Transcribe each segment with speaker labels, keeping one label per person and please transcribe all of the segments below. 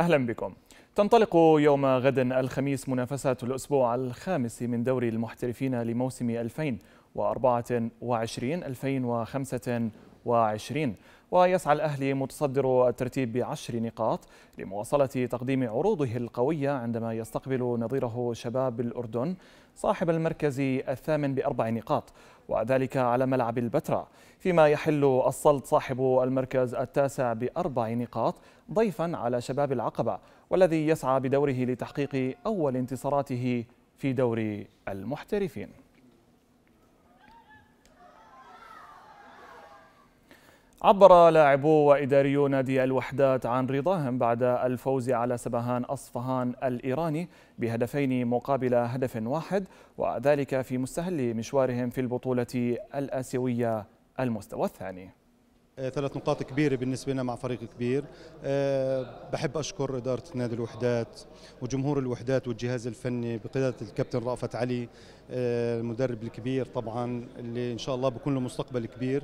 Speaker 1: أهلا بكم تنطلق يوم غد الخميس منافسة الأسبوع الخامس من دوري المحترفين لموسم 2024-2025 2020 ويسعى الأهلي متصدر الترتيب بعشر نقاط لمواصلة تقديم عروضه القوية عندما يستقبل نظيره شباب الأردن صاحب المركز الثامن بأربع نقاط وذلك على ملعب البتراء فيما يحل السلط صاحب المركز التاسع بأربع نقاط ضيفا على شباب العقبة والذي يسعى بدوره لتحقيق أول انتصاراته في دوري المحترفين عبر لاعبو وإداريو نادي الوحدات عن رضاهم بعد الفوز على سبهان أصفهان الإيراني بهدفين مقابل هدف واحد وذلك في مستهل مشوارهم في البطولة الآسيوية المستوى الثاني آه، ثلاث نقاط كبيرة بالنسبة لنا مع فريق كبير أه بحب أشكر إدارة نادي الوحدات وجمهور الوحدات والجهاز الفني بقيادة الكابتن رأفت علي أه المدرب الكبير طبعا اللي إن شاء الله بكون له مستقبل كبير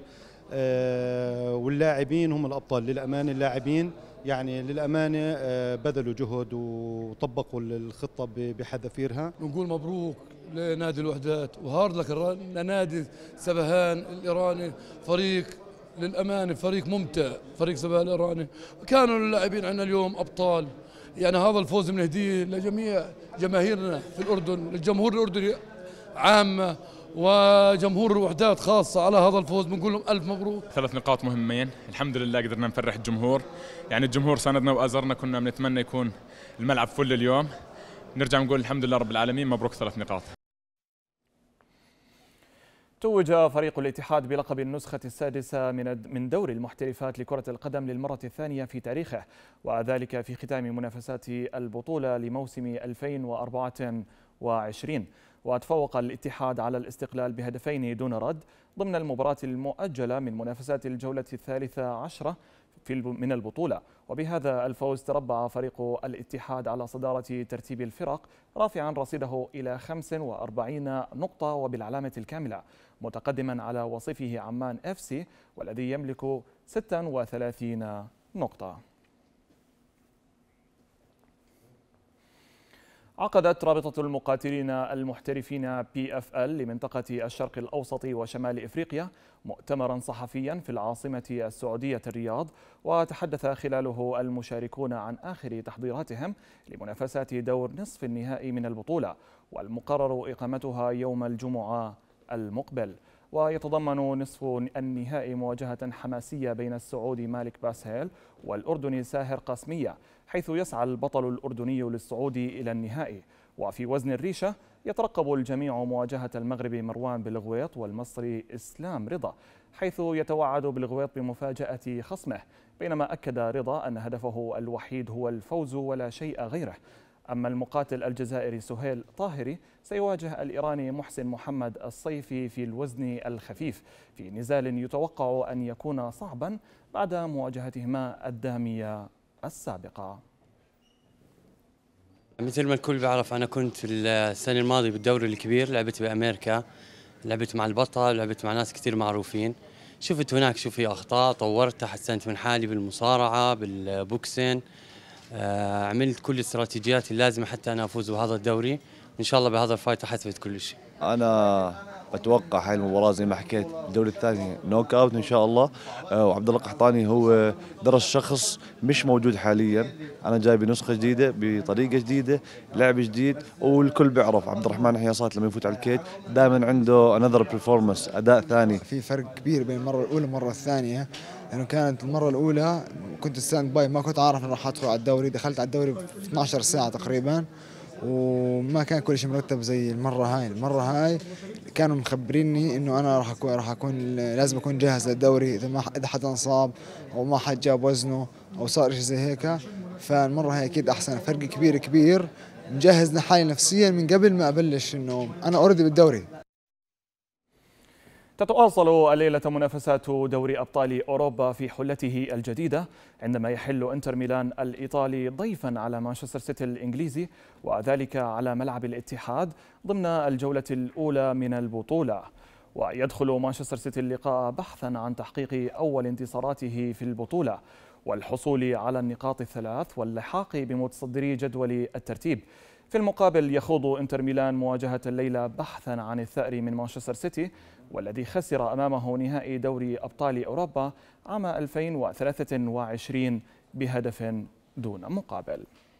Speaker 1: أه واللاعبين هم الابطال للامانه اللاعبين يعني للامانه آه، بذلوا جهد وطبقوا الخطه بحذافيرها بنقول مبروك لنادي الوحدات وهارد لك لنادي سبهان الايراني فريق للامانه فريق ممتع فريق سبهان الايراني كانوا اللاعبين عندنا اليوم ابطال يعني هذا الفوز بنهديه لجميع جماهيرنا في الاردن للجمهور الاردني عامه وجمهور الوحدات خاصة على هذا الفوز بنقول لهم ألف مبروك ثلاث نقاط مهمين الحمد لله قدرنا نفرح الجمهور يعني الجمهور ساندنا وأزرنا كنا بنتمنى يكون الملعب فل اليوم نرجع نقول الحمد لله رب العالمين مبروك ثلاث نقاط توج فريق الاتحاد بلقب النسخة السادسة من من دوري المحترفات لكرة القدم للمرة الثانية في تاريخه وذلك في ختام منافسات البطولة لموسم 2024 وتفوق الاتحاد على الاستقلال بهدفين دون رد ضمن المباراة المؤجلة من منافسات الجولة الثالثة عشرة في من البطولة وبهذا الفوز تربع فريق الاتحاد على صدارة ترتيب الفرق رافعا رصيده إلى 45 نقطة وبالعلامة الكاملة متقدما على وصفه عمان اف سي والذي يملك 36 نقطة عقدت رابطة المقاتلين المحترفين بي اف ال لمنطقة الشرق الأوسط وشمال إفريقيا مؤتمرا صحفيا في العاصمة السعودية الرياض وتحدث خلاله المشاركون عن آخر تحضيراتهم لمنافسات دور نصف النهائي من البطولة والمقرر إقامتها يوم الجمعة المقبل ويتضمن نصف النهائي مواجهة حماسية بين السعودي مالك باسهيل والأردني ساهر قاسمية حيث يسعى البطل الأردني للصعود إلى النهائي وفي وزن الريشة يترقب الجميع مواجهة المغربي مروان بالغويط والمصري إسلام رضا حيث يتوعد بالغويط بمفاجأة خصمه بينما أكد رضا أن هدفه الوحيد هو الفوز ولا شيء غيره أما المقاتل الجزائري سهيل طاهري سيواجه الإيراني محسن محمد الصيفي في الوزن الخفيف في نزال يتوقع أن يكون صعبا بعد مواجهتهما الدامية السابقة مثل ما الكل بيعرف أنا كنت السنة الماضية بالدوري الكبير لعبت بأمريكا لعبت مع البطل لعبت مع ناس كثير معروفين شفت هناك شو في أخطاء طورت تحسنت من حالي بالمصارعة بالبوكسين آه، عملت كل الاستراتيجيات اللازمه حتى انا افوز بهذا الدوري ان شاء الله بهذا الفايت حثبت كل شيء انا اتوقع هاي المباراه زي ما حكيت الدور الثاني نوك اوت ان شاء الله آه، وعبد الله قحطاني هو درس شخص مش موجود حاليا انا جاي بنسخه جديده بطريقه جديده لعب جديد والكل بيعرف عبد الرحمن حياصات لما يفوت على الكيت دائما عنده انذر بيرفورمنس اداء ثاني في فرق كبير بين المره الاولى والمره الثانيه لانه يعني كانت المره الاولى كنت ستاند باي ما كنت عارف اني راح ادخل على الدوري دخلت على الدوري 12 ساعه تقريبا وما كان كل شيء مرتب زي المره هاي المره هاي كانوا مخبريني انه انا راح اكون راح اكون لازم اكون جاهز للدوري اذا ما اذا حدا انصاب او ما حد جاب وزنه او صار شيء زي هيك فالمره هاي اكيد احسن فرق كبير كبير مجهز لحالي نفسيا من قبل ما ابلش انه انا اوريدي بالدوري تتواصل الليلة منافسات دوري أبطال أوروبا في حلته الجديدة عندما يحل إنتر ميلان الإيطالي ضيفا على مانشستر سيتي الإنجليزي وذلك على ملعب الاتحاد ضمن الجولة الأولى من البطولة ويدخل مانشستر سيتي اللقاء بحثا عن تحقيق أول انتصاراته في البطولة والحصول على النقاط الثلاث واللحاق بمتصدري جدول الترتيب في المقابل يخوض انتر ميلان مواجهة الليلة بحثا عن الثأر من مانشستر سيتي والذي خسر أمامه نهائي دوري أبطال أوروبا عام 2023 بهدف دون مقابل